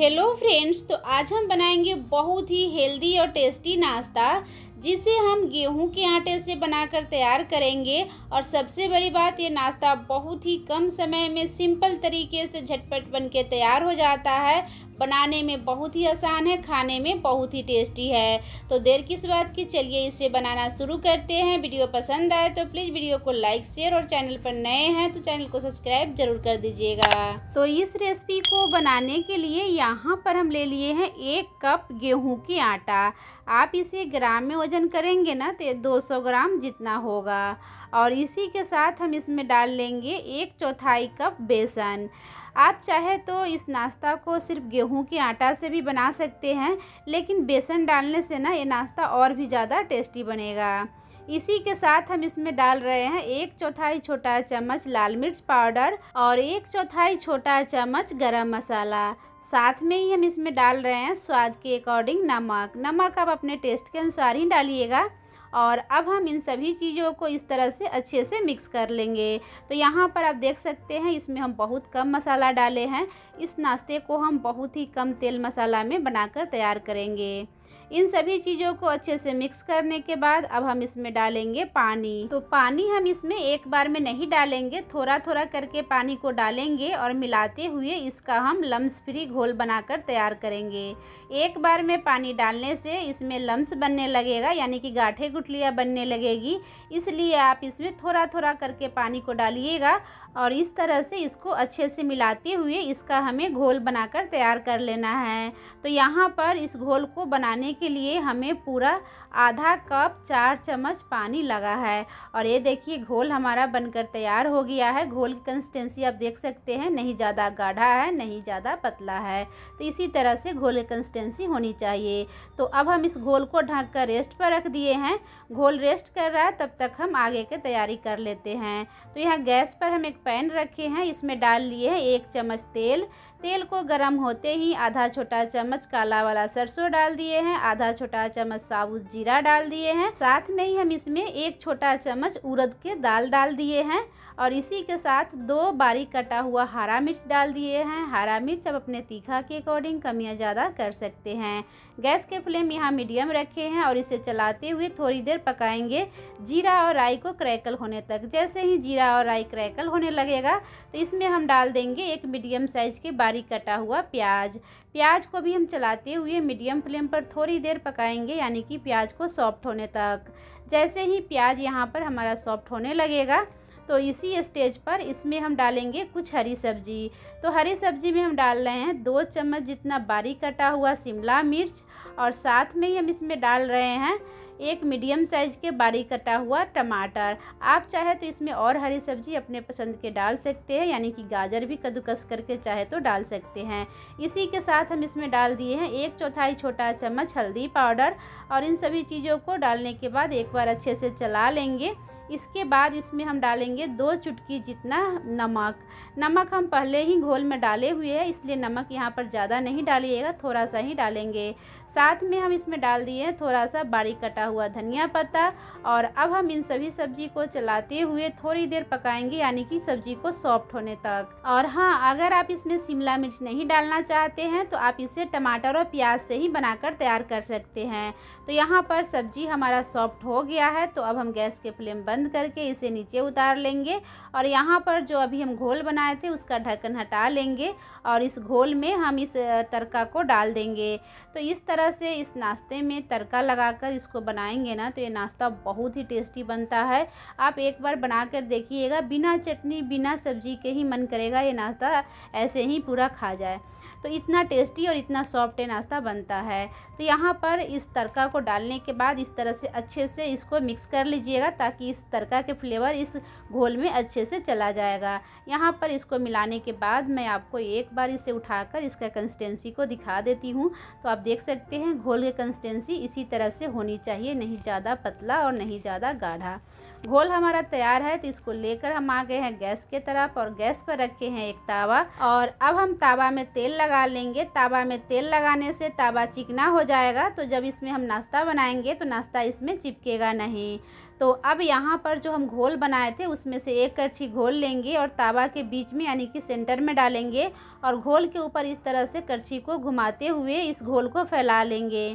hello friends तो आज हम बनाएंगे बहुत ही हेल्दी और टेस्टी नाश्ता जिसे हम गेहूं के आटे से बनाकर तैयार करेंगे और सबसे बड़ी बात ये नाश्ता बहुत ही कम समय में सिंपल तरीके से झटपट बन के तैयार हो जाता है बनाने में बहुत ही आसान है खाने में बहुत ही टेस्टी है तो देर किस बात की चलिए इसे बनाना शुरू करते हैं वीडियो पसंद आए तो प्लीज़ वीडियो को लाइक शेयर और चैनल पर नए हैं तो चैनल को सब्सक्राइब जरूर कर दीजिएगा तो इस रेसिपी को बनाने के लिए यहाँ पर हम ले लिए हैं एक कप गेहूँ के आटा आप इसे ग्राम में वज़न करेंगे ना तो 200 ग्राम जितना होगा और इसी के साथ हम इसमें डाल लेंगे एक चौथाई कप बेसन आप चाहे तो इस नाश्ता को सिर्फ गेहूं के आटा से भी बना सकते हैं लेकिन बेसन डालने से ना ये नाश्ता और भी ज़्यादा टेस्टी बनेगा इसी के साथ हम इसमें डाल रहे हैं एक चौथाई छोटा चम्मच लाल मिर्च पाउडर और एक चौथाई छोटा चम्मच गरम मसाला साथ में ही हम इसमें डाल रहे हैं स्वाद के अकॉर्डिंग नमक नमक आप अपने टेस्ट के अनुसार ही डालिएगा और अब हम इन सभी चीज़ों को इस तरह से अच्छे से मिक्स कर लेंगे तो यहाँ पर आप देख सकते हैं इसमें हम बहुत कम मसाला डाले हैं इस नाश्ते को हम बहुत ही कम तेल मसाला में बनाकर तैयार करेंगे इन सभी चीज़ों को अच्छे से मिक्स करने के बाद अब हम इसमें डालेंगे पानी तो पानी हम इसमें एक बार में नहीं डालेंगे थोड़ा थोड़ा करके पानी को डालेंगे और मिलाते हुए इसका हम लम्स फ्री घोल बनाकर तैयार करेंगे एक बार में पानी डालने से इसमें लम्स बनने लगेगा यानी कि गाठे गुठलियाँ बनने लगेगी इसलिए आप इसमें थोड़ा थोड़ा करके पानी को डालिएगा और इस तरह से इसको अच्छे से मिलाते हुए इसका हमें घोल बनाकर तैयार कर लेना है तो यहाँ पर इस घोल को बनाने के लिए हमें पूरा आधा कप चार चम्मच पानी लगा है और ये देखिए घोल हमारा बनकर तैयार हो गया है घोल की कंसिस्टेंसी आप देख सकते हैं नहीं ज़्यादा गाढ़ा है नहीं ज़्यादा पतला है तो इसी तरह से घोल की कंसिस्टेंसी होनी चाहिए तो अब हम इस घोल को ढक कर रेस्ट पर रख दिए हैं घोल रेस्ट कर रहा है तब तक हम आगे की तैयारी कर लेते हैं तो यहाँ गैस पर हम एक पैन रखे हैं इसमें डाल लिए हैं एक चम्मच तेल तेल को गर्म होते ही आधा छोटा चम्मच काला वाला सरसों डाल दिए हैं आधा छोटा चम्मच साबुत जीरा डाल दिए हैं साथ में ही हम इसमें एक छोटा चम्मच उड़द के दाल डाल दिए हैं और इसी के साथ दो बारीक कटा हुआ हरा मिर्च डाल दिए हैं हरा मिर्च आप अपने तीखा के अकॉर्डिंग कमियाँ ज़्यादा कर सकते हैं गैस के फ्लेम यहाँ मीडियम रखे हैं और इसे चलाते हुए थोड़ी देर पकाएंगे जीरा और राई को क्रैकल होने तक जैसे ही जीरा और राई क्रैकल होने लगेगा तो इसमें हम डाल देंगे एक मीडियम साइज के बारीक कटा हुआ प्याज प्याज को भी हम चलाते हुए मीडियम फ्लेम पर थोड़ी देर पकाएंगे यानी कि प्याज को सॉफ्ट होने तक जैसे ही प्याज यहाँ पर हमारा सॉफ्ट होने लगेगा तो इसी स्टेज पर इसमें हम डालेंगे कुछ हरी सब्जी तो हरी सब्जी में हम डाल रहे हैं दो चम्मच जितना बारीक कटा हुआ शिमला मिर्च और साथ में ही हम इसमें डाल रहे हैं एक मीडियम साइज के बारीक कटा हुआ टमाटर आप चाहे तो इसमें और हरी सब्जी अपने पसंद के डाल सकते हैं यानी कि गाजर भी कद्दूकस करके चाहे तो डाल सकते हैं इसी के साथ हम इसमें डाल दिए हैं एक चौथाई छोटा चम्मच हल्दी पाउडर और इन सभी चीज़ों को डालने के बाद एक बार अच्छे से चला लेंगे इसके बाद इसमें हम डालेंगे दो चुटकी जितना नमक नमक हम पहले ही घोल में डाले हुए हैं इसलिए नमक यहाँ पर ज़्यादा नहीं डालिएगा थोड़ा सा ही डालेंगे साथ में हम इसमें डाल दिए हैं थोड़ा सा बारीक कटा हुआ धनिया पत्ता और अब हम इन सभी सब्जी को चलाते हुए थोड़ी देर पकाएंगे यानी कि सब्जी को सॉफ्ट होने तक और हाँ अगर आप इसमें शिमला मिर्च नहीं डालना चाहते हैं तो आप इसे टमाटर और प्याज से ही बनाकर तैयार कर सकते हैं तो यहाँ पर सब्जी हमारा सॉफ्ट हो गया है तो अब हम गैस के फ्लेम बंद करके इसे नीचे उतार लेंगे और यहाँ पर जो अभी हम घोल बनाए थे उसका ढक्कन हटा लेंगे और इस घोल में हम इस तड़का को डाल देंगे तो इस तरह तरह से इस नाश्ते में तड़का लगाकर इसको बनाएंगे ना तो ये नाश्ता बहुत ही टेस्टी बनता है आप एक बार बना कर देखिएगा बिना चटनी बिना सब्जी के ही मन करेगा ये नाश्ता ऐसे ही पूरा खा जाए तो इतना टेस्टी और इतना सॉफ्ट नाश्ता बनता है तो यहाँ पर इस तड़का को डालने के बाद इस तरह से अच्छे से इसको मिक्स कर लीजिएगा ताकि इस तड़का के फ्लेवर इस घोल में अच्छे से चला जाएगा यहाँ पर इसको मिलाने के बाद मैं आपको एक बार इसे उठाकर इसका कंसिस्टेंसी को दिखा देती हूँ तो आप देख सकते हैं घोल की कंसिस्टेंसी इसी तरह से होनी चाहिए नहीं ज़्यादा पतला और नहीं ज़्यादा गाढ़ा घोल हमारा तैयार है तो इसको लेकर हम आ गए हैं गैस के तरफ और गैस पर रखे हैं एक तावा और अब हम तावा में तेल लगा लेंगे तावा में तेल लगाने से तावा चिकना हो जाएगा तो जब इसमें हम नाश्ता बनाएंगे तो नाश्ता इसमें चिपकेगा नहीं तो अब यहाँ पर जो हम घोल बनाए थे उसमें से एक करछी घोल लेंगे और तावा के बीच में यानी कि सेंटर में डालेंगे और घोल के ऊपर इस तरह से करछी को घुमाते हुए इस घोल को फैला लेंगे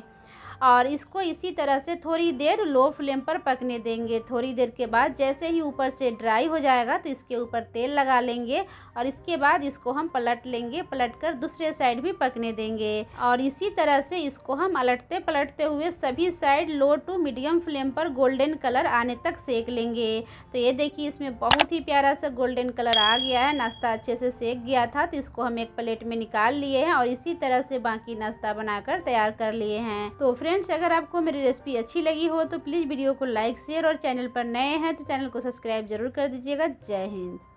और इसको इसी तरह से थोड़ी देर लो फ्लेम पर पकने देंगे थोड़ी देर के बाद जैसे ही ऊपर से ड्राई हो जाएगा तो इसके ऊपर तेल लगा लेंगे और इसके बाद इसको हम पलट लेंगे पलट कर दूसरे साइड भी पकने देंगे और इसी तरह से इसको हम पलटते पलटते हुए सभी side low to medium flame पर गोल्डन कलर आने तक सेक लेंगे तो ये देखिए इसमें बहुत ही प्यारा सा गोल्डन कलर आ गया है नाश्ता अच्छे से सेक गया था तो इसको हम एक प्लेट में निकाल लिए हैं और इसी तरह से बाकी नाश्ता बनाकर तैयार कर लिए हैं तो फ्रेंड्स अगर आपको मेरी रेसिपी अच्छी लगी हो तो प्लीज़ वीडियो को लाइक शेयर और चैनल पर नए हैं तो चैनल को सब्सक्राइब जरूर कर दीजिएगा जय हिंद